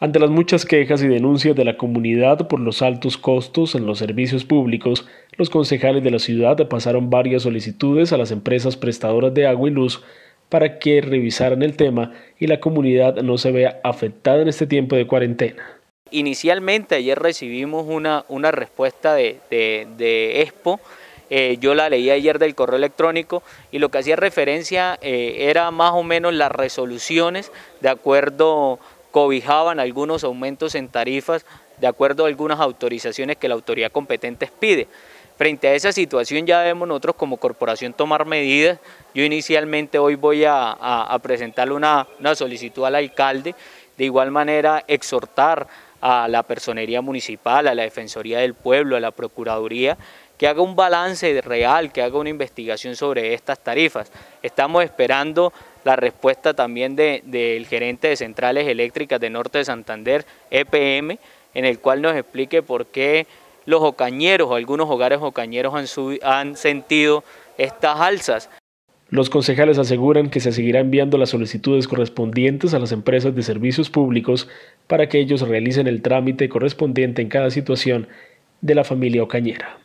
Ante las muchas quejas y denuncias de la comunidad por los altos costos en los servicios públicos, los concejales de la ciudad pasaron varias solicitudes a las empresas prestadoras de agua y luz para que revisaran el tema y la comunidad no se vea afectada en este tiempo de cuarentena. Inicialmente ayer recibimos una, una respuesta de, de, de Expo eh, yo la leí ayer del correo electrónico y lo que hacía referencia eh, era más o menos las resoluciones de acuerdo cobijaban algunos aumentos en tarifas de acuerdo a algunas autorizaciones que la autoridad competente pide. Frente a esa situación ya debemos nosotros como corporación tomar medidas. Yo inicialmente hoy voy a, presentar presentarle una, una solicitud al alcalde, de igual manera exhortar a la personería municipal, a la Defensoría del Pueblo, a la Procuraduría, que haga un balance real, que haga una investigación sobre estas tarifas. Estamos esperando la respuesta también del gerente de centrales eléctricas de Norte de Santander, EPM, en el cual nos explique por qué los ocañeros, o algunos hogares ocañeros han, han sentido estas alzas. Los concejales aseguran que se seguirá enviando las solicitudes correspondientes a las empresas de servicios públicos para que ellos realicen el trámite correspondiente en cada situación de la familia ocañera.